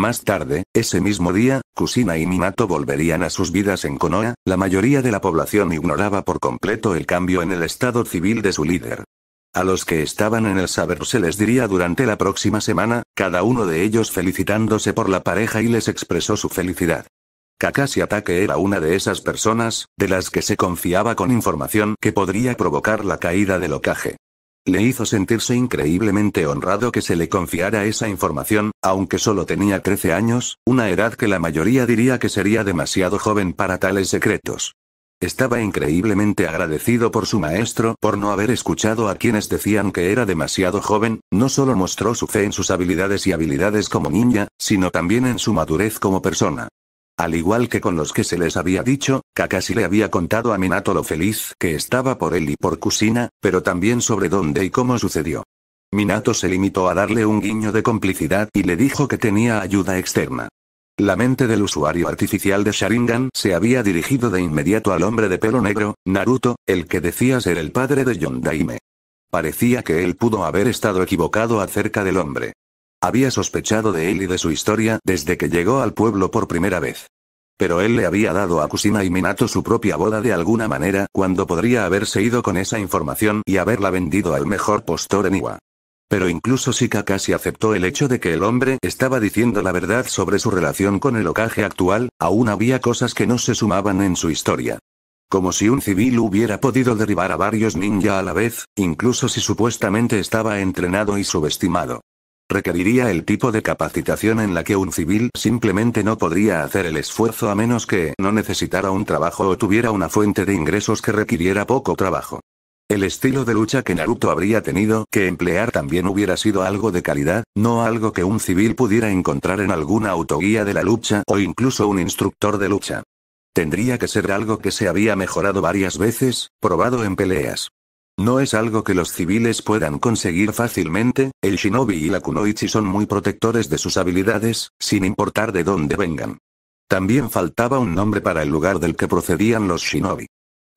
Más tarde, ese mismo día, Kusina y Minato volverían a sus vidas en Konoha, la mayoría de la población ignoraba por completo el cambio en el estado civil de su líder. A los que estaban en el saber se les diría durante la próxima semana, cada uno de ellos felicitándose por la pareja y les expresó su felicidad. Kakashi Atake era una de esas personas, de las que se confiaba con información que podría provocar la caída del ocaje. Le hizo sentirse increíblemente honrado que se le confiara esa información, aunque solo tenía 13 años, una edad que la mayoría diría que sería demasiado joven para tales secretos. Estaba increíblemente agradecido por su maestro por no haber escuchado a quienes decían que era demasiado joven, no solo mostró su fe en sus habilidades y habilidades como niña, sino también en su madurez como persona. Al igual que con los que se les había dicho, Kakashi le había contado a Minato lo feliz que estaba por él y por Kusina, pero también sobre dónde y cómo sucedió. Minato se limitó a darle un guiño de complicidad y le dijo que tenía ayuda externa. La mente del usuario artificial de Sharingan se había dirigido de inmediato al hombre de pelo negro, Naruto, el que decía ser el padre de Yondaime. Parecía que él pudo haber estado equivocado acerca del hombre. Había sospechado de él y de su historia desde que llegó al pueblo por primera vez. Pero él le había dado a Kusina y Minato su propia boda de alguna manera cuando podría haberse ido con esa información y haberla vendido al mejor postor en Iwa. Pero incluso si Kakashi aceptó el hecho de que el hombre estaba diciendo la verdad sobre su relación con el ocaje actual, aún había cosas que no se sumaban en su historia. Como si un civil hubiera podido derribar a varios ninja a la vez, incluso si supuestamente estaba entrenado y subestimado. Requeriría el tipo de capacitación en la que un civil simplemente no podría hacer el esfuerzo a menos que no necesitara un trabajo o tuviera una fuente de ingresos que requiriera poco trabajo. El estilo de lucha que Naruto habría tenido que emplear también hubiera sido algo de calidad, no algo que un civil pudiera encontrar en alguna autoguía de la lucha o incluso un instructor de lucha. Tendría que ser algo que se había mejorado varias veces, probado en peleas. No es algo que los civiles puedan conseguir fácilmente, el shinobi y la kunoichi son muy protectores de sus habilidades, sin importar de dónde vengan. También faltaba un nombre para el lugar del que procedían los shinobi.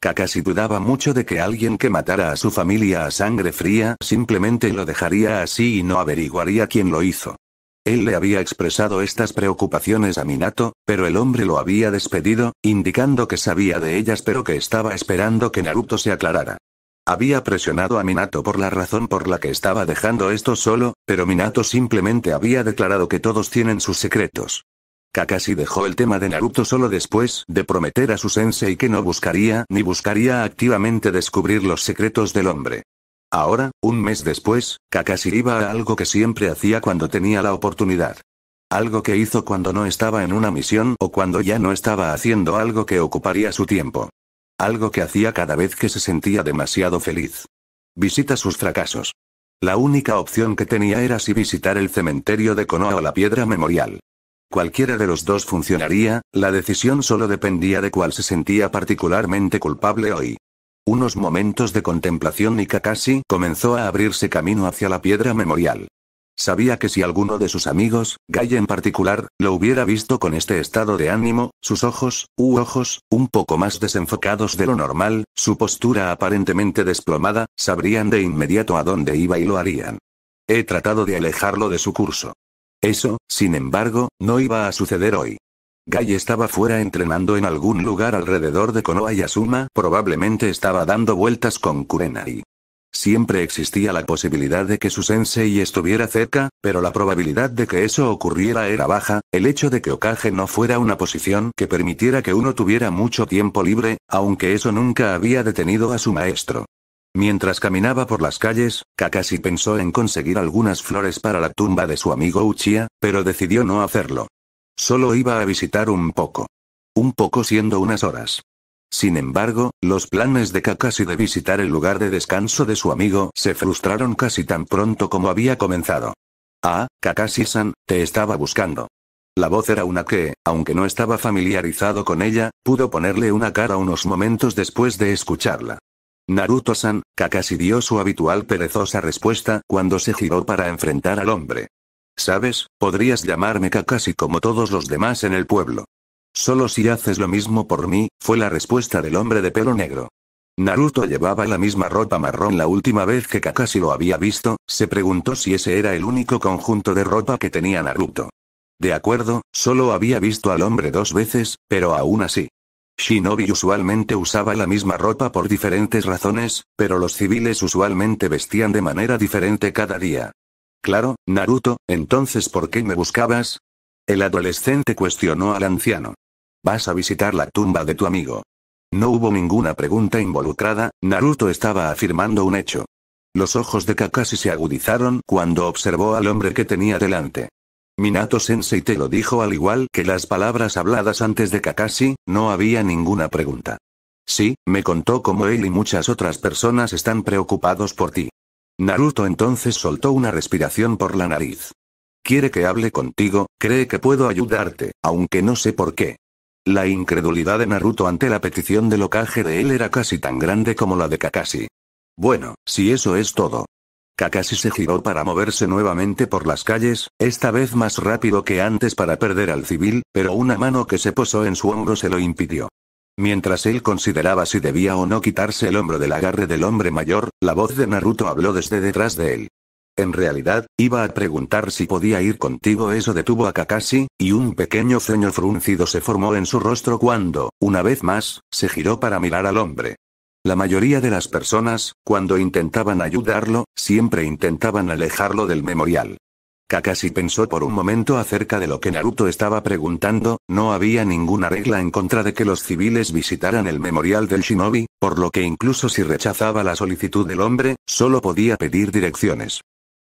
Kakashi dudaba mucho de que alguien que matara a su familia a sangre fría simplemente lo dejaría así y no averiguaría quién lo hizo. Él le había expresado estas preocupaciones a Minato, pero el hombre lo había despedido, indicando que sabía de ellas pero que estaba esperando que Naruto se aclarara. Había presionado a Minato por la razón por la que estaba dejando esto solo, pero Minato simplemente había declarado que todos tienen sus secretos. Kakashi dejó el tema de Naruto solo después de prometer a su sensei que no buscaría ni buscaría activamente descubrir los secretos del hombre. Ahora, un mes después, Kakashi iba a algo que siempre hacía cuando tenía la oportunidad. Algo que hizo cuando no estaba en una misión o cuando ya no estaba haciendo algo que ocuparía su tiempo algo que hacía cada vez que se sentía demasiado feliz. Visita sus fracasos. La única opción que tenía era si visitar el cementerio de Konoha o la piedra memorial. Cualquiera de los dos funcionaría, la decisión solo dependía de cuál se sentía particularmente culpable hoy. Unos momentos de contemplación y Kakashi comenzó a abrirse camino hacia la piedra memorial. Sabía que si alguno de sus amigos, Gai en particular, lo hubiera visto con este estado de ánimo, sus ojos, u ojos, un poco más desenfocados de lo normal, su postura aparentemente desplomada, sabrían de inmediato a dónde iba y lo harían. He tratado de alejarlo de su curso. Eso, sin embargo, no iba a suceder hoy. Gai estaba fuera entrenando en algún lugar alrededor de Konoha y Asuma, probablemente estaba dando vueltas con Kurenai. Siempre existía la posibilidad de que su sensei estuviera cerca, pero la probabilidad de que eso ocurriera era baja, el hecho de que Okage no fuera una posición que permitiera que uno tuviera mucho tiempo libre, aunque eso nunca había detenido a su maestro. Mientras caminaba por las calles, Kakashi pensó en conseguir algunas flores para la tumba de su amigo Uchiha, pero decidió no hacerlo. Solo iba a visitar un poco. Un poco siendo unas horas. Sin embargo, los planes de Kakashi de visitar el lugar de descanso de su amigo se frustraron casi tan pronto como había comenzado. Ah, Kakashi-san, te estaba buscando. La voz era una que, aunque no estaba familiarizado con ella, pudo ponerle una cara unos momentos después de escucharla. Naruto-san, Kakashi dio su habitual perezosa respuesta cuando se giró para enfrentar al hombre. Sabes, podrías llamarme Kakashi como todos los demás en el pueblo. Solo si haces lo mismo por mí, fue la respuesta del hombre de pelo negro. Naruto llevaba la misma ropa marrón la última vez que Kakashi lo había visto, se preguntó si ese era el único conjunto de ropa que tenía Naruto. De acuerdo, solo había visto al hombre dos veces, pero aún así. Shinobi usualmente usaba la misma ropa por diferentes razones, pero los civiles usualmente vestían de manera diferente cada día. Claro, Naruto, entonces ¿por qué me buscabas? El adolescente cuestionó al anciano. Vas a visitar la tumba de tu amigo. No hubo ninguna pregunta involucrada, Naruto estaba afirmando un hecho. Los ojos de Kakashi se agudizaron cuando observó al hombre que tenía delante. Minato Sensei te lo dijo al igual que las palabras habladas antes de Kakashi, no había ninguna pregunta. Sí, me contó cómo él y muchas otras personas están preocupados por ti. Naruto entonces soltó una respiración por la nariz. Quiere que hable contigo, cree que puedo ayudarte, aunque no sé por qué. La incredulidad de Naruto ante la petición de locaje de él era casi tan grande como la de Kakashi. Bueno, si eso es todo. Kakashi se giró para moverse nuevamente por las calles, esta vez más rápido que antes para perder al civil, pero una mano que se posó en su hombro se lo impidió. Mientras él consideraba si debía o no quitarse el hombro del agarre del hombre mayor, la voz de Naruto habló desde detrás de él. En realidad, iba a preguntar si podía ir contigo. Eso detuvo a Kakashi, y un pequeño ceño fruncido se formó en su rostro cuando, una vez más, se giró para mirar al hombre. La mayoría de las personas, cuando intentaban ayudarlo, siempre intentaban alejarlo del memorial. Kakashi pensó por un momento acerca de lo que Naruto estaba preguntando, no había ninguna regla en contra de que los civiles visitaran el memorial del shinobi, por lo que incluso si rechazaba la solicitud del hombre, solo podía pedir direcciones.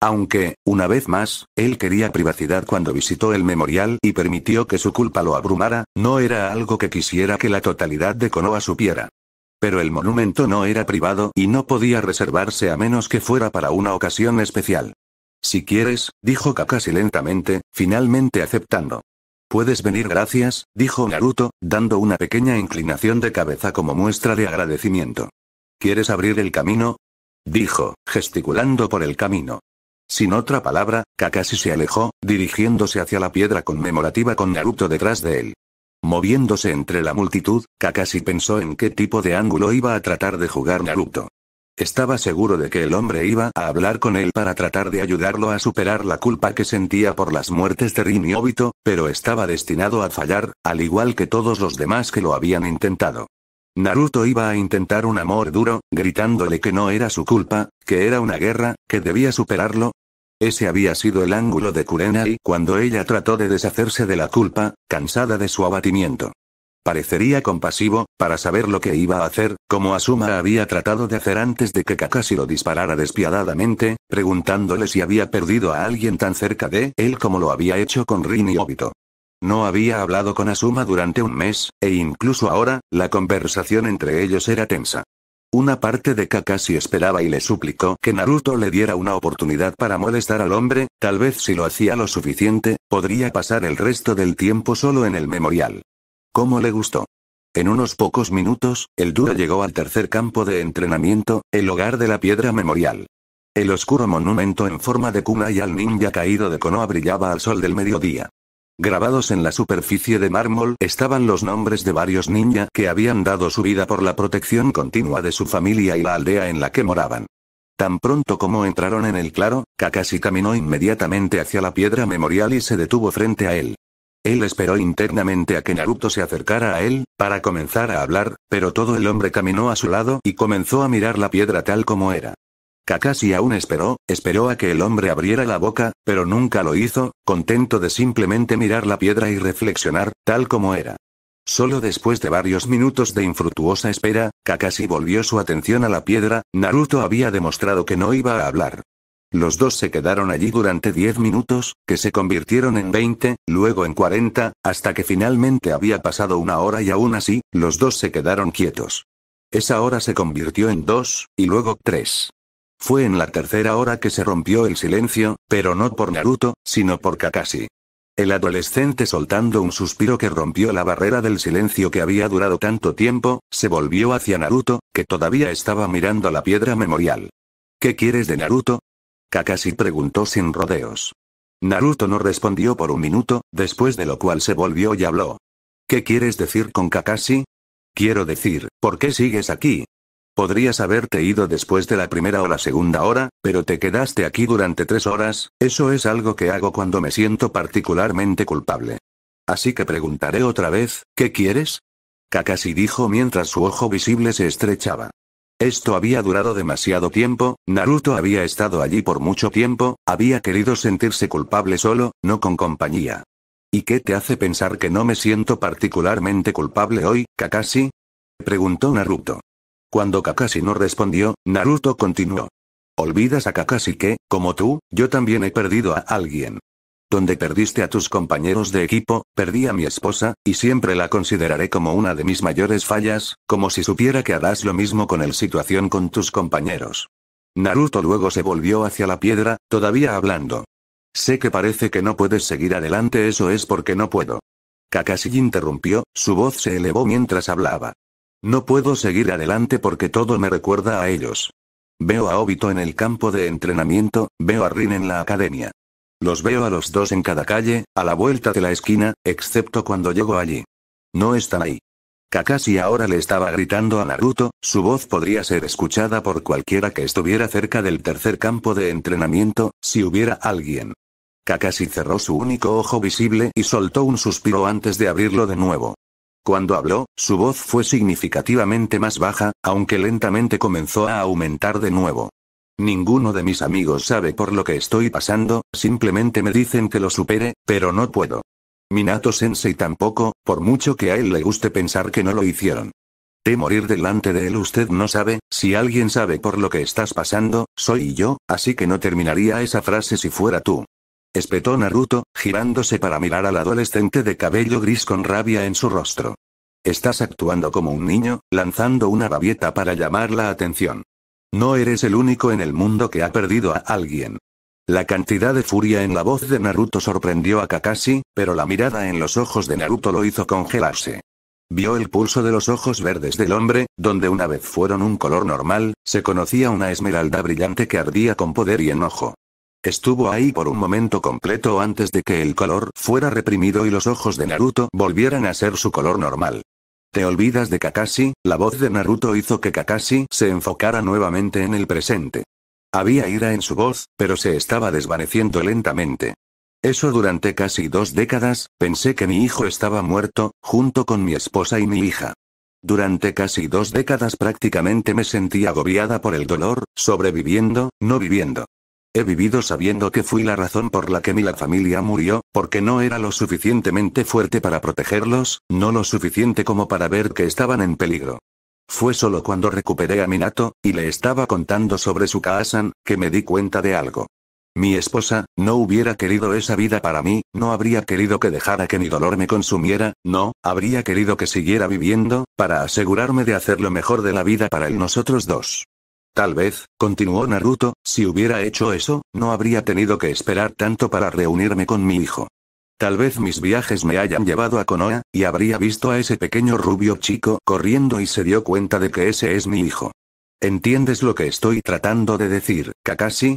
Aunque, una vez más, él quería privacidad cuando visitó el memorial y permitió que su culpa lo abrumara, no era algo que quisiera que la totalidad de Konoha supiera. Pero el monumento no era privado y no podía reservarse a menos que fuera para una ocasión especial. Si quieres, dijo Kakashi lentamente, finalmente aceptando. Puedes venir gracias, dijo Naruto, dando una pequeña inclinación de cabeza como muestra de agradecimiento. ¿Quieres abrir el camino? Dijo, gesticulando por el camino. Sin otra palabra, Kakashi se alejó, dirigiéndose hacia la piedra conmemorativa con Naruto detrás de él. Moviéndose entre la multitud, Kakashi pensó en qué tipo de ángulo iba a tratar de jugar Naruto. Estaba seguro de que el hombre iba a hablar con él para tratar de ayudarlo a superar la culpa que sentía por las muertes de Rin y Obito, pero estaba destinado a fallar, al igual que todos los demás que lo habían intentado. Naruto iba a intentar un amor duro, gritándole que no era su culpa, que era una guerra, que debía superarlo. Ese había sido el ángulo de Kurenai cuando ella trató de deshacerse de la culpa, cansada de su abatimiento. Parecería compasivo, para saber lo que iba a hacer, como Asuma había tratado de hacer antes de que Kakashi lo disparara despiadadamente, preguntándole si había perdido a alguien tan cerca de él como lo había hecho con Rin y Obito. No había hablado con Asuma durante un mes, e incluso ahora, la conversación entre ellos era tensa. Una parte de Kakashi esperaba y le suplicó que Naruto le diera una oportunidad para molestar al hombre, tal vez si lo hacía lo suficiente, podría pasar el resto del tiempo solo en el memorial. ¿Cómo le gustó? En unos pocos minutos, el dúo llegó al tercer campo de entrenamiento, el hogar de la piedra memorial. El oscuro monumento en forma de cuna y al ninja caído de Konoha brillaba al sol del mediodía. Grabados en la superficie de mármol estaban los nombres de varios ninja que habían dado su vida por la protección continua de su familia y la aldea en la que moraban. Tan pronto como entraron en el claro, Kakashi caminó inmediatamente hacia la piedra memorial y se detuvo frente a él. Él esperó internamente a que Naruto se acercara a él, para comenzar a hablar, pero todo el hombre caminó a su lado y comenzó a mirar la piedra tal como era. Kakashi aún esperó, esperó a que el hombre abriera la boca, pero nunca lo hizo, contento de simplemente mirar la piedra y reflexionar, tal como era. Solo después de varios minutos de infructuosa espera, Kakashi volvió su atención a la piedra, Naruto había demostrado que no iba a hablar. Los dos se quedaron allí durante diez minutos, que se convirtieron en 20, luego en 40, hasta que finalmente había pasado una hora y aún así, los dos se quedaron quietos. Esa hora se convirtió en dos, y luego tres. Fue en la tercera hora que se rompió el silencio, pero no por Naruto, sino por Kakashi. El adolescente soltando un suspiro que rompió la barrera del silencio que había durado tanto tiempo, se volvió hacia Naruto, que todavía estaba mirando la piedra memorial. ¿Qué quieres de Naruto? Kakashi preguntó sin rodeos. Naruto no respondió por un minuto, después de lo cual se volvió y habló. ¿Qué quieres decir con Kakashi? Quiero decir, ¿por qué sigues aquí? Podrías haberte ido después de la primera o la segunda hora, pero te quedaste aquí durante tres horas, eso es algo que hago cuando me siento particularmente culpable. Así que preguntaré otra vez, ¿qué quieres? Kakashi dijo mientras su ojo visible se estrechaba. Esto había durado demasiado tiempo, Naruto había estado allí por mucho tiempo, había querido sentirse culpable solo, no con compañía. ¿Y qué te hace pensar que no me siento particularmente culpable hoy, Kakashi? Preguntó Naruto. Cuando Kakashi no respondió, Naruto continuó. Olvidas a Kakashi que, como tú, yo también he perdido a alguien. Donde perdiste a tus compañeros de equipo, perdí a mi esposa, y siempre la consideraré como una de mis mayores fallas, como si supiera que harás lo mismo con el situación con tus compañeros. Naruto luego se volvió hacia la piedra, todavía hablando. Sé que parece que no puedes seguir adelante, eso es porque no puedo. Kakashi interrumpió, su voz se elevó mientras hablaba. No puedo seguir adelante porque todo me recuerda a ellos. Veo a Obito en el campo de entrenamiento, veo a Rin en la academia. Los veo a los dos en cada calle, a la vuelta de la esquina, excepto cuando llego allí. No están ahí. Kakashi ahora le estaba gritando a Naruto, su voz podría ser escuchada por cualquiera que estuviera cerca del tercer campo de entrenamiento, si hubiera alguien. Kakashi cerró su único ojo visible y soltó un suspiro antes de abrirlo de nuevo. Cuando habló, su voz fue significativamente más baja, aunque lentamente comenzó a aumentar de nuevo. Ninguno de mis amigos sabe por lo que estoy pasando, simplemente me dicen que lo supere, pero no puedo. Minato Sensei tampoco, por mucho que a él le guste pensar que no lo hicieron. De morir delante de él usted no sabe, si alguien sabe por lo que estás pasando, soy yo, así que no terminaría esa frase si fuera tú espetó Naruto, girándose para mirar al adolescente de cabello gris con rabia en su rostro. Estás actuando como un niño, lanzando una babieta para llamar la atención. No eres el único en el mundo que ha perdido a alguien. La cantidad de furia en la voz de Naruto sorprendió a Kakashi, pero la mirada en los ojos de Naruto lo hizo congelarse. Vio el pulso de los ojos verdes del hombre, donde una vez fueron un color normal, se conocía una esmeralda brillante que ardía con poder y enojo. Estuvo ahí por un momento completo antes de que el color fuera reprimido y los ojos de Naruto volvieran a ser su color normal. ¿Te olvidas de Kakashi? La voz de Naruto hizo que Kakashi se enfocara nuevamente en el presente. Había ira en su voz, pero se estaba desvaneciendo lentamente. Eso durante casi dos décadas, pensé que mi hijo estaba muerto, junto con mi esposa y mi hija. Durante casi dos décadas prácticamente me sentí agobiada por el dolor, sobreviviendo, no viviendo. He vivido sabiendo que fui la razón por la que mi la familia murió, porque no era lo suficientemente fuerte para protegerlos, no lo suficiente como para ver que estaban en peligro. Fue solo cuando recuperé a Minato, y le estaba contando sobre su Kaasan, que me di cuenta de algo. Mi esposa, no hubiera querido esa vida para mí, no habría querido que dejara que mi dolor me consumiera, no, habría querido que siguiera viviendo, para asegurarme de hacer lo mejor de la vida para él nosotros dos. Tal vez, continuó Naruto, si hubiera hecho eso, no habría tenido que esperar tanto para reunirme con mi hijo. Tal vez mis viajes me hayan llevado a Konoha, y habría visto a ese pequeño rubio chico corriendo y se dio cuenta de que ese es mi hijo. ¿Entiendes lo que estoy tratando de decir, Kakashi?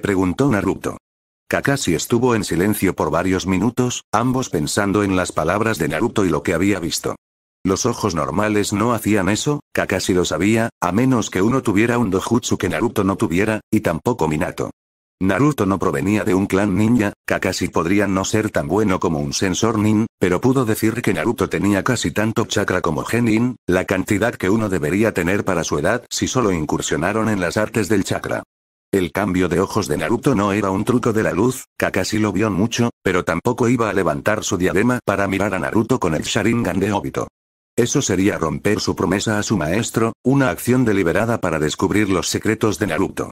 preguntó Naruto. Kakashi estuvo en silencio por varios minutos, ambos pensando en las palabras de Naruto y lo que había visto. Los ojos normales no hacían eso, Kakashi lo sabía, a menos que uno tuviera un dojutsu que Naruto no tuviera, y tampoco Minato. Naruto no provenía de un clan ninja, Kakashi podría no ser tan bueno como un sensor nin, pero pudo decir que Naruto tenía casi tanto chakra como genin, la cantidad que uno debería tener para su edad si solo incursionaron en las artes del chakra. El cambio de ojos de Naruto no era un truco de la luz, Kakashi lo vio mucho, pero tampoco iba a levantar su diadema para mirar a Naruto con el Sharingan de Obito. Eso sería romper su promesa a su maestro, una acción deliberada para descubrir los secretos de Naruto.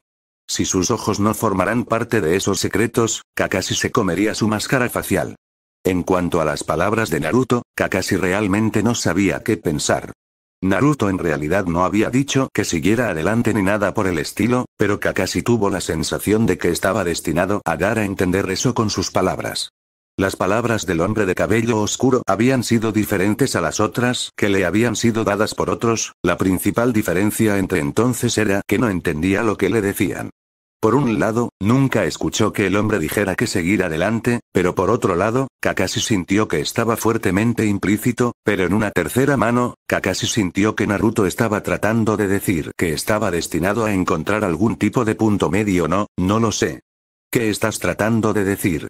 Si sus ojos no formarán parte de esos secretos, Kakashi se comería su máscara facial. En cuanto a las palabras de Naruto, Kakashi realmente no sabía qué pensar. Naruto en realidad no había dicho que siguiera adelante ni nada por el estilo, pero Kakashi tuvo la sensación de que estaba destinado a dar a entender eso con sus palabras. Las palabras del hombre de cabello oscuro habían sido diferentes a las otras que le habían sido dadas por otros, la principal diferencia entre entonces era que no entendía lo que le decían. Por un lado, nunca escuchó que el hombre dijera que seguir adelante, pero por otro lado, Kakashi sintió que estaba fuertemente implícito, pero en una tercera mano, Kakashi sintió que Naruto estaba tratando de decir que estaba destinado a encontrar algún tipo de punto medio no, no lo sé. ¿Qué estás tratando de decir?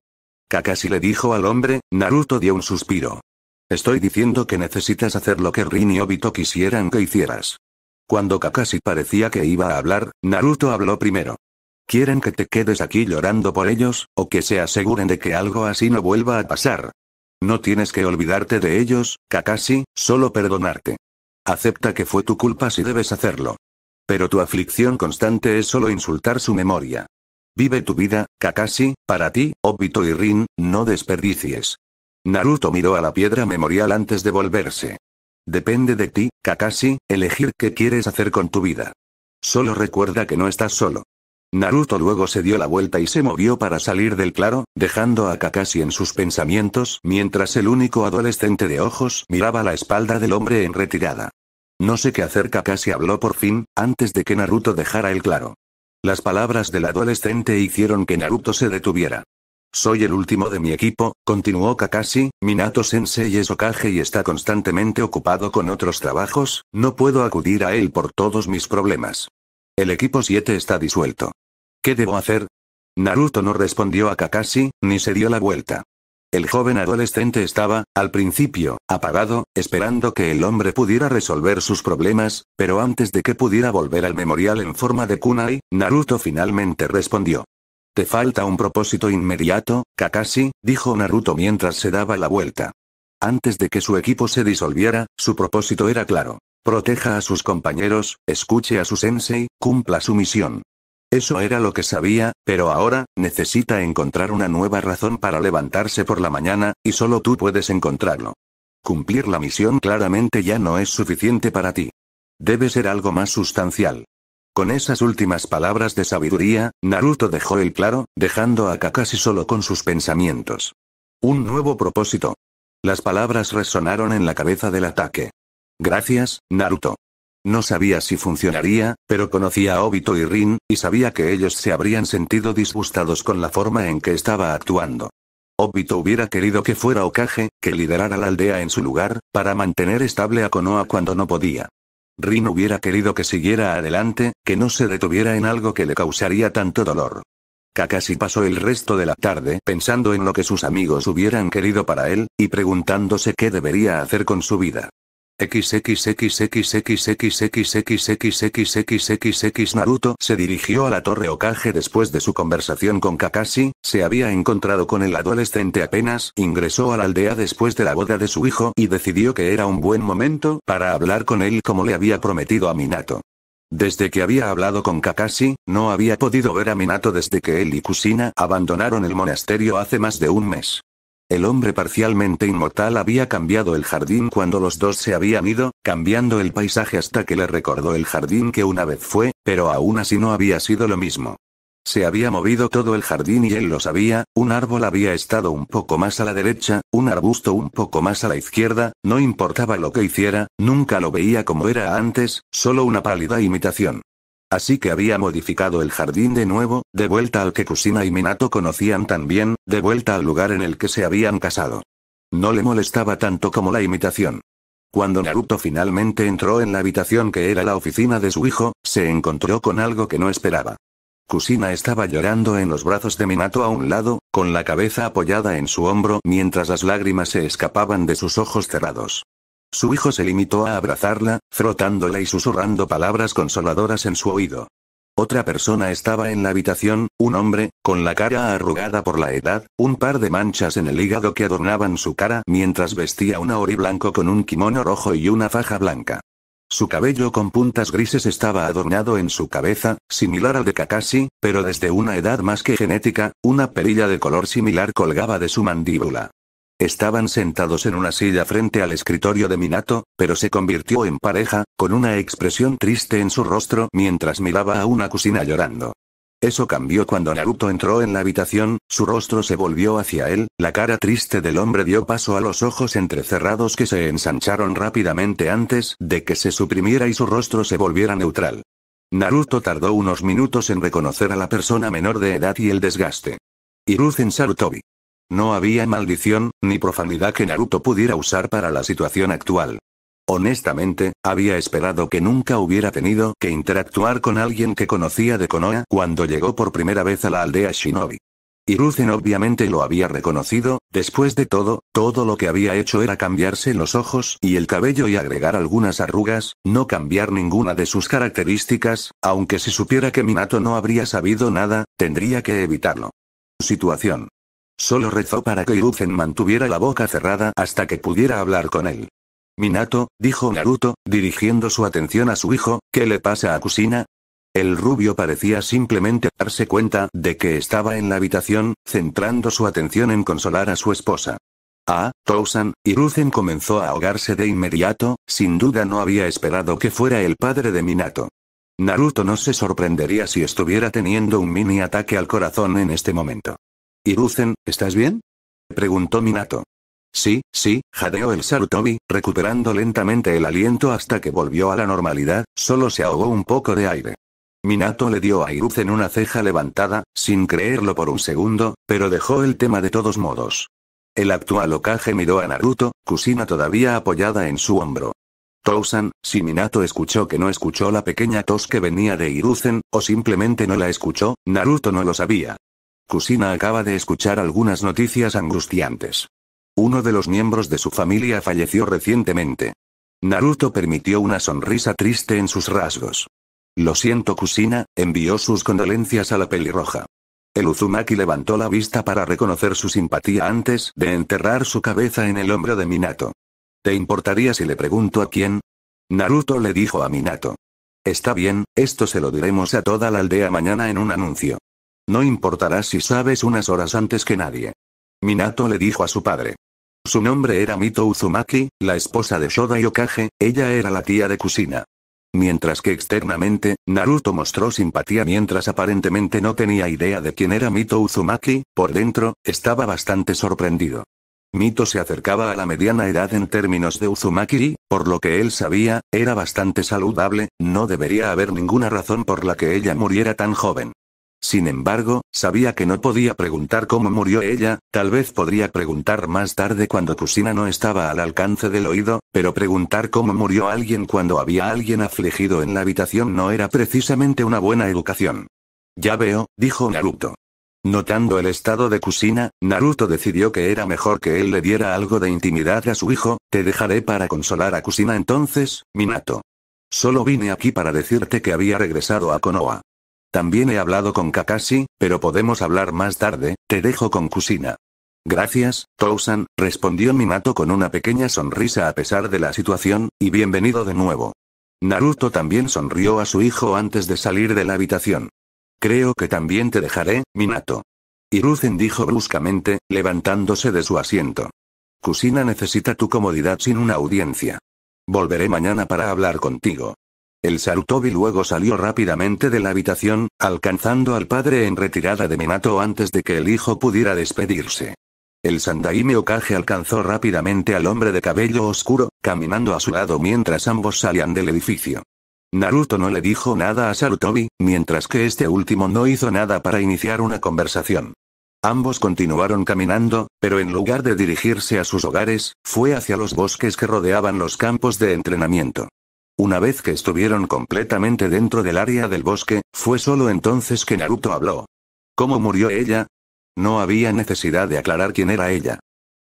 Kakashi le dijo al hombre, Naruto dio un suspiro. Estoy diciendo que necesitas hacer lo que Rin y Obito quisieran que hicieras. Cuando Kakashi parecía que iba a hablar, Naruto habló primero. ¿Quieren que te quedes aquí llorando por ellos, o que se aseguren de que algo así no vuelva a pasar? No tienes que olvidarte de ellos, Kakashi, solo perdonarte. Acepta que fue tu culpa si debes hacerlo. Pero tu aflicción constante es solo insultar su memoria. Vive tu vida, Kakashi, para ti, Obito y Rin, no desperdicies. Naruto miró a la piedra memorial antes de volverse. Depende de ti, Kakashi, elegir qué quieres hacer con tu vida. Solo recuerda que no estás solo. Naruto luego se dio la vuelta y se movió para salir del claro, dejando a Kakashi en sus pensamientos mientras el único adolescente de ojos miraba la espalda del hombre en retirada. No sé qué hacer Kakashi habló por fin, antes de que Naruto dejara el claro. Las palabras del adolescente hicieron que Naruto se detuviera. Soy el último de mi equipo, continuó Kakashi, Minato Sensei es Okage y está constantemente ocupado con otros trabajos, no puedo acudir a él por todos mis problemas. El equipo 7 está disuelto. ¿Qué debo hacer? Naruto no respondió a Kakashi, ni se dio la vuelta. El joven adolescente estaba, al principio, apagado, esperando que el hombre pudiera resolver sus problemas, pero antes de que pudiera volver al memorial en forma de kunai, Naruto finalmente respondió. Te falta un propósito inmediato, Kakashi, dijo Naruto mientras se daba la vuelta. Antes de que su equipo se disolviera, su propósito era claro. Proteja a sus compañeros, escuche a su sensei, cumpla su misión. Eso era lo que sabía, pero ahora, necesita encontrar una nueva razón para levantarse por la mañana, y solo tú puedes encontrarlo. Cumplir la misión claramente ya no es suficiente para ti. Debe ser algo más sustancial. Con esas últimas palabras de sabiduría, Naruto dejó el claro, dejando a Kakashi solo con sus pensamientos. Un nuevo propósito. Las palabras resonaron en la cabeza del ataque. Gracias, Naruto. No sabía si funcionaría, pero conocía a Obito y Rin, y sabía que ellos se habrían sentido disgustados con la forma en que estaba actuando. Obito hubiera querido que fuera Okage, que liderara la aldea en su lugar, para mantener estable a Konoha cuando no podía. Rin hubiera querido que siguiera adelante, que no se detuviera en algo que le causaría tanto dolor. Kakashi pasó el resto de la tarde pensando en lo que sus amigos hubieran querido para él, y preguntándose qué debería hacer con su vida. XXXX Naruto se dirigió a la torre Okage después de su conversación con Kakashi, se había encontrado con el adolescente apenas ingresó a la aldea después de la boda de su hijo y decidió que era un buen momento para hablar con él como le había prometido a Minato. Desde que había hablado con Kakashi, no había podido ver a Minato desde que él y Kusina abandonaron el monasterio hace más de un mes. El hombre parcialmente inmortal había cambiado el jardín cuando los dos se habían ido, cambiando el paisaje hasta que le recordó el jardín que una vez fue, pero aún así no había sido lo mismo. Se había movido todo el jardín y él lo sabía, un árbol había estado un poco más a la derecha, un arbusto un poco más a la izquierda, no importaba lo que hiciera, nunca lo veía como era antes, solo una pálida imitación. Así que había modificado el jardín de nuevo, de vuelta al que Kusina y Minato conocían tan bien, de vuelta al lugar en el que se habían casado. No le molestaba tanto como la imitación. Cuando Naruto finalmente entró en la habitación que era la oficina de su hijo, se encontró con algo que no esperaba. Kusina estaba llorando en los brazos de Minato a un lado, con la cabeza apoyada en su hombro mientras las lágrimas se escapaban de sus ojos cerrados. Su hijo se limitó a abrazarla, frotándola y susurrando palabras consoladoras en su oído. Otra persona estaba en la habitación, un hombre, con la cara arrugada por la edad, un par de manchas en el hígado que adornaban su cara mientras vestía un ori blanco con un kimono rojo y una faja blanca. Su cabello con puntas grises estaba adornado en su cabeza, similar al de Kakashi, pero desde una edad más que genética, una perilla de color similar colgaba de su mandíbula. Estaban sentados en una silla frente al escritorio de Minato, pero se convirtió en pareja, con una expresión triste en su rostro mientras miraba a una cocina llorando. Eso cambió cuando Naruto entró en la habitación, su rostro se volvió hacia él, la cara triste del hombre dio paso a los ojos entrecerrados que se ensancharon rápidamente antes de que se suprimiera y su rostro se volviera neutral. Naruto tardó unos minutos en reconocer a la persona menor de edad y el desgaste. Hiruzen Sarutobi. No había maldición, ni profanidad que Naruto pudiera usar para la situación actual. Honestamente, había esperado que nunca hubiera tenido que interactuar con alguien que conocía de Konoha cuando llegó por primera vez a la aldea Shinobi. Hiruzen obviamente lo había reconocido, después de todo, todo lo que había hecho era cambiarse los ojos y el cabello y agregar algunas arrugas, no cambiar ninguna de sus características, aunque si supiera que Minato no habría sabido nada, tendría que evitarlo. Situación. Solo rezó para que Iruzen mantuviera la boca cerrada hasta que pudiera hablar con él. Minato, dijo Naruto, dirigiendo su atención a su hijo, ¿qué le pasa a Kusina? El rubio parecía simplemente darse cuenta de que estaba en la habitación, centrando su atención en consolar a su esposa. Ah, Tousan, Iruzen comenzó a ahogarse de inmediato, sin duda no había esperado que fuera el padre de Minato. Naruto no se sorprendería si estuviera teniendo un mini ataque al corazón en este momento. Iruzen, ¿estás bien? Preguntó Minato. Sí, sí, jadeó el Sarutobi, recuperando lentamente el aliento hasta que volvió a la normalidad, solo se ahogó un poco de aire. Minato le dio a Iruzen una ceja levantada, sin creerlo por un segundo, pero dejó el tema de todos modos. El actual Okage miró a Naruto, Kusina todavía apoyada en su hombro. Tousan, si Minato escuchó que no escuchó la pequeña tos que venía de Iruzen, o simplemente no la escuchó, Naruto no lo sabía. Kusina acaba de escuchar algunas noticias angustiantes. Uno de los miembros de su familia falleció recientemente. Naruto permitió una sonrisa triste en sus rasgos. Lo siento Kusina, envió sus condolencias a la pelirroja. El Uzumaki levantó la vista para reconocer su simpatía antes de enterrar su cabeza en el hombro de Minato. ¿Te importaría si le pregunto a quién? Naruto le dijo a Minato. Está bien, esto se lo diremos a toda la aldea mañana en un anuncio. No importará si sabes unas horas antes que nadie. Minato le dijo a su padre. Su nombre era Mito Uzumaki, la esposa de Shoda Yokage, ella era la tía de Kusina. Mientras que externamente, Naruto mostró simpatía mientras aparentemente no tenía idea de quién era Mito Uzumaki, por dentro, estaba bastante sorprendido. Mito se acercaba a la mediana edad en términos de Uzumaki y, por lo que él sabía, era bastante saludable, no debería haber ninguna razón por la que ella muriera tan joven. Sin embargo, sabía que no podía preguntar cómo murió ella, tal vez podría preguntar más tarde cuando Kusina no estaba al alcance del oído, pero preguntar cómo murió alguien cuando había alguien afligido en la habitación no era precisamente una buena educación. Ya veo, dijo Naruto. Notando el estado de Kusina, Naruto decidió que era mejor que él le diera algo de intimidad a su hijo, te dejaré para consolar a Kusina entonces, Minato. Solo vine aquí para decirte que había regresado a Konoha. También he hablado con Kakashi, pero podemos hablar más tarde, te dejo con Kusina. Gracias, Tousan, respondió Minato con una pequeña sonrisa a pesar de la situación, y bienvenido de nuevo. Naruto también sonrió a su hijo antes de salir de la habitación. Creo que también te dejaré, Minato. Hiruzen dijo bruscamente, levantándose de su asiento. Kusina necesita tu comodidad sin una audiencia. Volveré mañana para hablar contigo. El Sarutobi luego salió rápidamente de la habitación, alcanzando al padre en retirada de Minato antes de que el hijo pudiera despedirse. El Sandaime Okage alcanzó rápidamente al hombre de cabello oscuro, caminando a su lado mientras ambos salían del edificio. Naruto no le dijo nada a Sarutobi, mientras que este último no hizo nada para iniciar una conversación. Ambos continuaron caminando, pero en lugar de dirigirse a sus hogares, fue hacia los bosques que rodeaban los campos de entrenamiento. Una vez que estuvieron completamente dentro del área del bosque, fue solo entonces que Naruto habló. ¿Cómo murió ella? No había necesidad de aclarar quién era ella.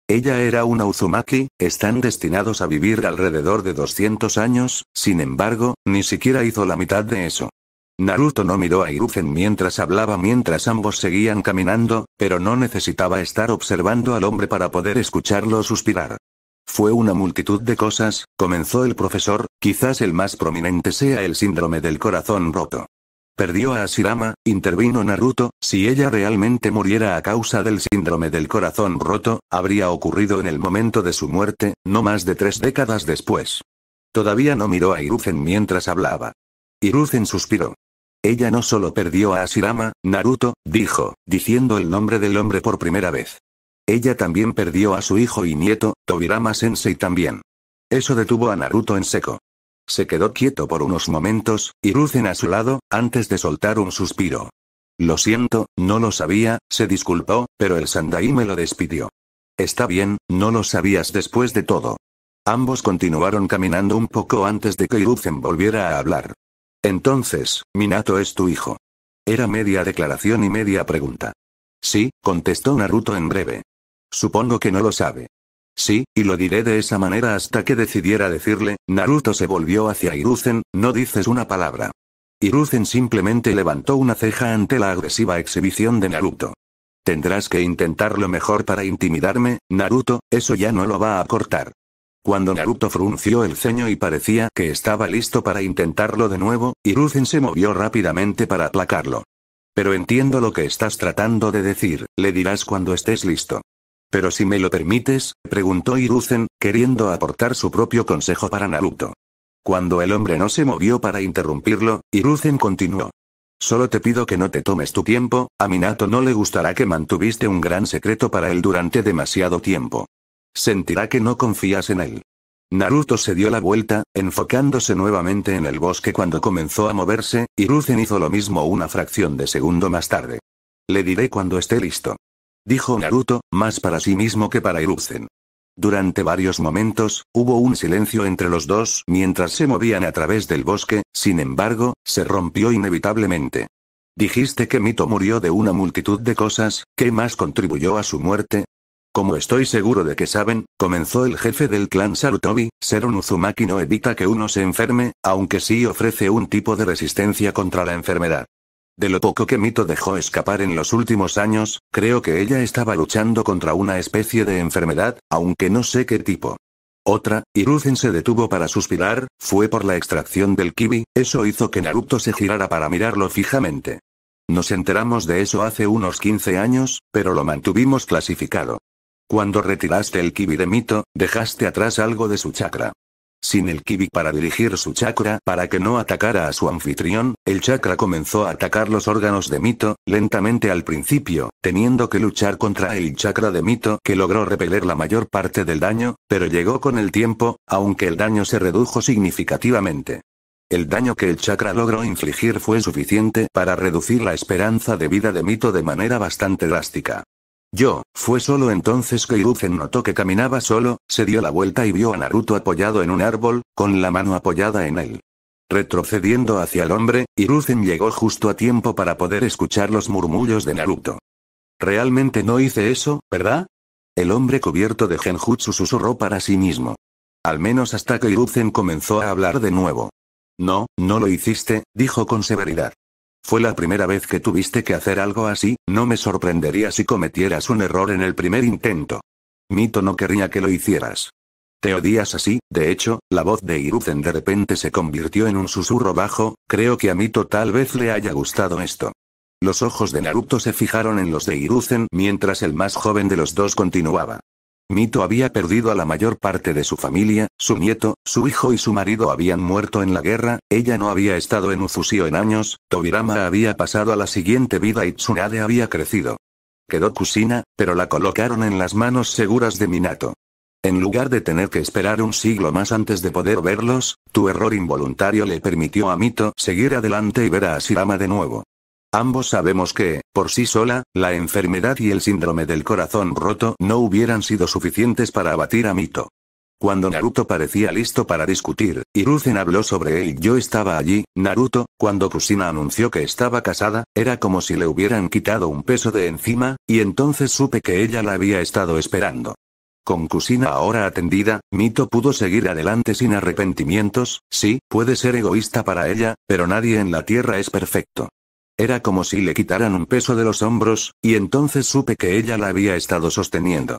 Ella era una Uzumaki, están destinados a vivir alrededor de 200 años, sin embargo, ni siquiera hizo la mitad de eso. Naruto no miró a Hiruzen mientras hablaba mientras ambos seguían caminando, pero no necesitaba estar observando al hombre para poder escucharlo suspirar. Fue una multitud de cosas, comenzó el profesor, quizás el más prominente sea el síndrome del corazón roto. Perdió a Asirama, intervino Naruto, si ella realmente muriera a causa del síndrome del corazón roto, habría ocurrido en el momento de su muerte, no más de tres décadas después. Todavía no miró a Iruzen mientras hablaba. Iruzen suspiró. Ella no solo perdió a Asirama, Naruto, dijo, diciendo el nombre del hombre por primera vez. Ella también perdió a su hijo y nieto, Tobirama Sensei también. Eso detuvo a Naruto en seco. Se quedó quieto por unos momentos, y a su lado, antes de soltar un suspiro. Lo siento, no lo sabía, se disculpó, pero el Sandai me lo despidió. Está bien, no lo sabías después de todo. Ambos continuaron caminando un poco antes de que Iruzen volviera a hablar. Entonces, Minato es tu hijo. Era media declaración y media pregunta. Sí, contestó Naruto en breve. Supongo que no lo sabe. Sí, y lo diré de esa manera hasta que decidiera decirle, Naruto se volvió hacia Iruzen, no dices una palabra. Iruzen simplemente levantó una ceja ante la agresiva exhibición de Naruto. Tendrás que intentarlo mejor para intimidarme, Naruto, eso ya no lo va a cortar. Cuando Naruto frunció el ceño y parecía que estaba listo para intentarlo de nuevo, Iruzen se movió rápidamente para aplacarlo. Pero entiendo lo que estás tratando de decir, le dirás cuando estés listo. Pero si me lo permites, preguntó Iruzen, queriendo aportar su propio consejo para Naruto. Cuando el hombre no se movió para interrumpirlo, Iruzen continuó. Solo te pido que no te tomes tu tiempo, a Minato no le gustará que mantuviste un gran secreto para él durante demasiado tiempo. Sentirá que no confías en él. Naruto se dio la vuelta, enfocándose nuevamente en el bosque cuando comenzó a moverse, y hizo lo mismo una fracción de segundo más tarde. Le diré cuando esté listo dijo Naruto, más para sí mismo que para Iruzen. Durante varios momentos, hubo un silencio entre los dos mientras se movían a través del bosque, sin embargo, se rompió inevitablemente. Dijiste que Mito murió de una multitud de cosas, ¿qué más contribuyó a su muerte? Como estoy seguro de que saben, comenzó el jefe del clan Sarutobi, ser un Uzumaki no evita que uno se enferme, aunque sí ofrece un tipo de resistencia contra la enfermedad. De lo poco que Mito dejó escapar en los últimos años, creo que ella estaba luchando contra una especie de enfermedad, aunque no sé qué tipo. Otra, y se detuvo para suspirar, fue por la extracción del kiwi, eso hizo que Naruto se girara para mirarlo fijamente. Nos enteramos de eso hace unos 15 años, pero lo mantuvimos clasificado. Cuando retiraste el kiwi de Mito, dejaste atrás algo de su chakra sin el kibi para dirigir su chakra para que no atacara a su anfitrión, el chakra comenzó a atacar los órganos de Mito, lentamente al principio, teniendo que luchar contra el chakra de Mito que logró repeler la mayor parte del daño, pero llegó con el tiempo, aunque el daño se redujo significativamente. El daño que el chakra logró infligir fue suficiente para reducir la esperanza de vida de Mito de manera bastante drástica. Yo, fue solo entonces que Iruzen notó que caminaba solo, se dio la vuelta y vio a Naruto apoyado en un árbol, con la mano apoyada en él. Retrocediendo hacia el hombre, Iruzen llegó justo a tiempo para poder escuchar los murmullos de Naruto. Realmente no hice eso, ¿verdad? El hombre cubierto de genjutsu susurró para sí mismo. Al menos hasta que Iruzen comenzó a hablar de nuevo. No, no lo hiciste, dijo con severidad. Fue la primera vez que tuviste que hacer algo así, no me sorprendería si cometieras un error en el primer intento. Mito no querría que lo hicieras. Te odias así, de hecho, la voz de Iruzen de repente se convirtió en un susurro bajo, creo que a Mito tal vez le haya gustado esto. Los ojos de Naruto se fijaron en los de Iruzen mientras el más joven de los dos continuaba. Mito había perdido a la mayor parte de su familia, su nieto, su hijo y su marido habían muerto en la guerra, ella no había estado en Ufusio en años, Tobirama había pasado a la siguiente vida y Tsunade había crecido. Quedó Kusina, pero la colocaron en las manos seguras de Minato. En lugar de tener que esperar un siglo más antes de poder verlos, tu error involuntario le permitió a Mito seguir adelante y ver a Asirama de nuevo. Ambos sabemos que, por sí sola, la enfermedad y el síndrome del corazón roto no hubieran sido suficientes para abatir a Mito. Cuando Naruto parecía listo para discutir, Hiruzen habló sobre él yo estaba allí, Naruto, cuando Kusina anunció que estaba casada, era como si le hubieran quitado un peso de encima, y entonces supe que ella la había estado esperando. Con Kusina ahora atendida, Mito pudo seguir adelante sin arrepentimientos, sí, puede ser egoísta para ella, pero nadie en la Tierra es perfecto. Era como si le quitaran un peso de los hombros, y entonces supe que ella la había estado sosteniendo.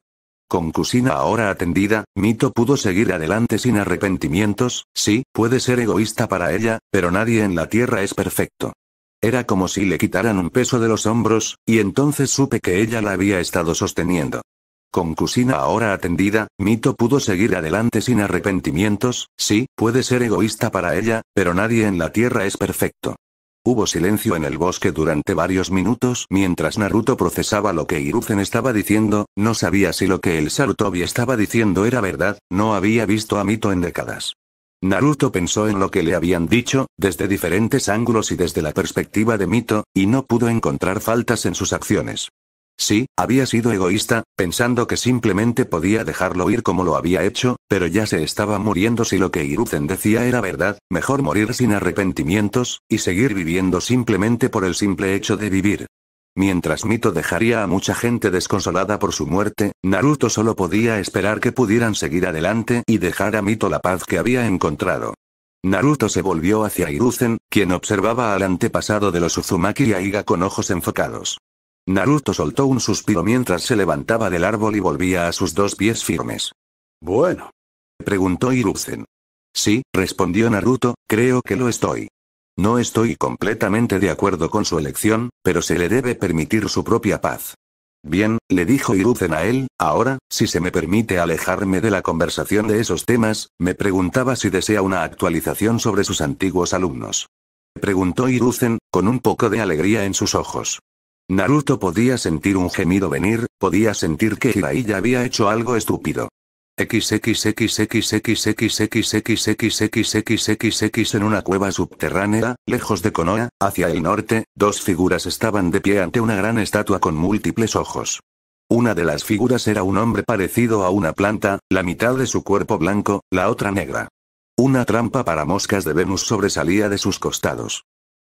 Con Cusina ahora atendida, Mito pudo seguir adelante sin arrepentimientos, sí, puede ser egoísta para ella, pero nadie en la Tierra es perfecto. Era como si le quitaran un peso de los hombros, y entonces supe que ella la había estado sosteniendo. Con Cusina ahora atendida, Mito pudo seguir adelante sin arrepentimientos, sí, puede ser egoísta para ella, pero nadie en la Tierra es perfecto. Hubo silencio en el bosque durante varios minutos mientras Naruto procesaba lo que Hiruzen estaba diciendo, no sabía si lo que el Sarutobi estaba diciendo era verdad, no había visto a Mito en décadas. Naruto pensó en lo que le habían dicho, desde diferentes ángulos y desde la perspectiva de Mito, y no pudo encontrar faltas en sus acciones. Sí, había sido egoísta, pensando que simplemente podía dejarlo ir como lo había hecho, pero ya se estaba muriendo si lo que Iruzen decía era verdad, mejor morir sin arrepentimientos, y seguir viviendo simplemente por el simple hecho de vivir. Mientras Mito dejaría a mucha gente desconsolada por su muerte, Naruto solo podía esperar que pudieran seguir adelante y dejar a Mito la paz que había encontrado. Naruto se volvió hacia Iruzen, quien observaba al antepasado de los Uzumaki y Aiga con ojos enfocados. Naruto soltó un suspiro mientras se levantaba del árbol y volvía a sus dos pies firmes. Bueno. Preguntó Hiruzen. Sí, respondió Naruto, creo que lo estoy. No estoy completamente de acuerdo con su elección, pero se le debe permitir su propia paz. Bien, le dijo Hiruzen a él, ahora, si se me permite alejarme de la conversación de esos temas, me preguntaba si desea una actualización sobre sus antiguos alumnos. Preguntó Hiruzen, con un poco de alegría en sus ojos. Naruto podía sentir un gemido venir, podía sentir que Jiraiya había hecho algo estúpido. XXXXXXXXXXXXXXX en una cueva subterránea, lejos de Konoha, hacia el norte, dos figuras estaban de pie ante una gran estatua con múltiples ojos. Una de las figuras era un hombre parecido a una planta, la mitad de su cuerpo blanco, la otra negra. Una trampa para moscas de Venus sobresalía de sus costados.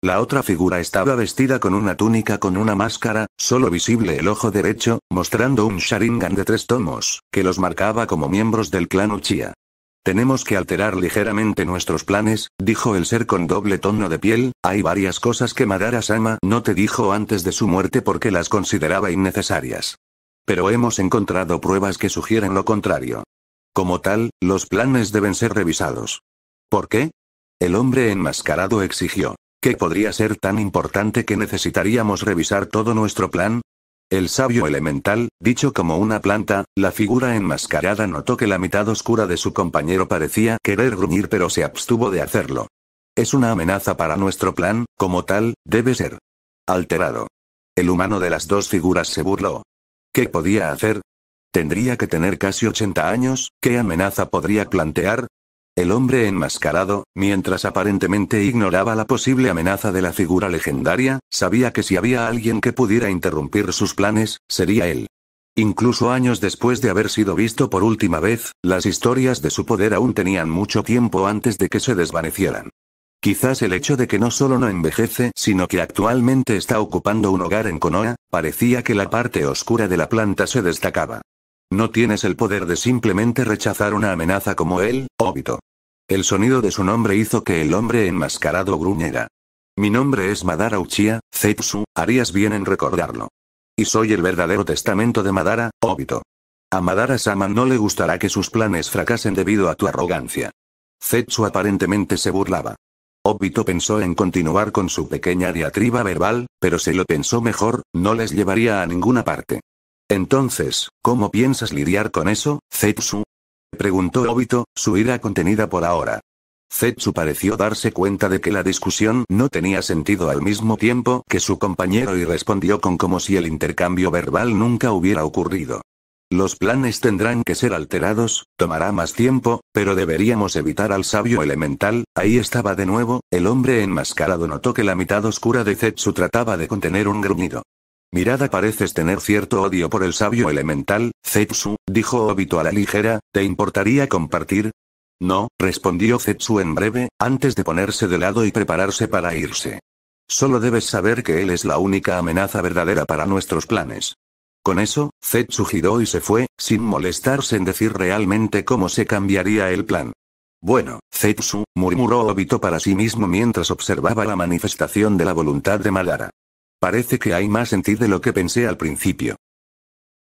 La otra figura estaba vestida con una túnica con una máscara, solo visible el ojo derecho, mostrando un Sharingan de tres tomos, que los marcaba como miembros del clan Uchiha. Tenemos que alterar ligeramente nuestros planes, dijo el ser con doble tono de piel, hay varias cosas que Madara-sama no te dijo antes de su muerte porque las consideraba innecesarias. Pero hemos encontrado pruebas que sugieren lo contrario. Como tal, los planes deben ser revisados. ¿Por qué? El hombre enmascarado exigió. ¿Qué podría ser tan importante que necesitaríamos revisar todo nuestro plan? El sabio elemental, dicho como una planta, la figura enmascarada notó que la mitad oscura de su compañero parecía querer gruñir pero se abstuvo de hacerlo. Es una amenaza para nuestro plan, como tal, debe ser alterado. El humano de las dos figuras se burló. ¿Qué podía hacer? Tendría que tener casi 80 años, ¿qué amenaza podría plantear? El hombre enmascarado, mientras aparentemente ignoraba la posible amenaza de la figura legendaria, sabía que si había alguien que pudiera interrumpir sus planes, sería él. Incluso años después de haber sido visto por última vez, las historias de su poder aún tenían mucho tiempo antes de que se desvanecieran. Quizás el hecho de que no solo no envejece, sino que actualmente está ocupando un hogar en Konoha, parecía que la parte oscura de la planta se destacaba. No tienes el poder de simplemente rechazar una amenaza como él, Obito. El sonido de su nombre hizo que el hombre enmascarado gruñera. Mi nombre es Madara Uchiha, Zetsu, harías bien en recordarlo. Y soy el verdadero testamento de Madara, Obito. A Madara Sama no le gustará que sus planes fracasen debido a tu arrogancia. Zetsu aparentemente se burlaba. Obito pensó en continuar con su pequeña diatriba verbal, pero se lo pensó mejor, no les llevaría a ninguna parte. Entonces, ¿cómo piensas lidiar con eso, Zetsu? Preguntó Obito, su ira contenida por ahora. Zetsu pareció darse cuenta de que la discusión no tenía sentido al mismo tiempo que su compañero y respondió con como si el intercambio verbal nunca hubiera ocurrido. Los planes tendrán que ser alterados, tomará más tiempo, pero deberíamos evitar al sabio elemental, ahí estaba de nuevo, el hombre enmascarado notó que la mitad oscura de Zetsu trataba de contener un gruñido. Mirada pareces tener cierto odio por el sabio elemental, Zetsu, dijo Obito a la ligera, ¿te importaría compartir? No, respondió Zetsu en breve, antes de ponerse de lado y prepararse para irse. Solo debes saber que él es la única amenaza verdadera para nuestros planes. Con eso, Zetsu giró y se fue, sin molestarse en decir realmente cómo se cambiaría el plan. Bueno, Zetsu, murmuró Obito para sí mismo mientras observaba la manifestación de la voluntad de Madara. Parece que hay más en ti de lo que pensé al principio.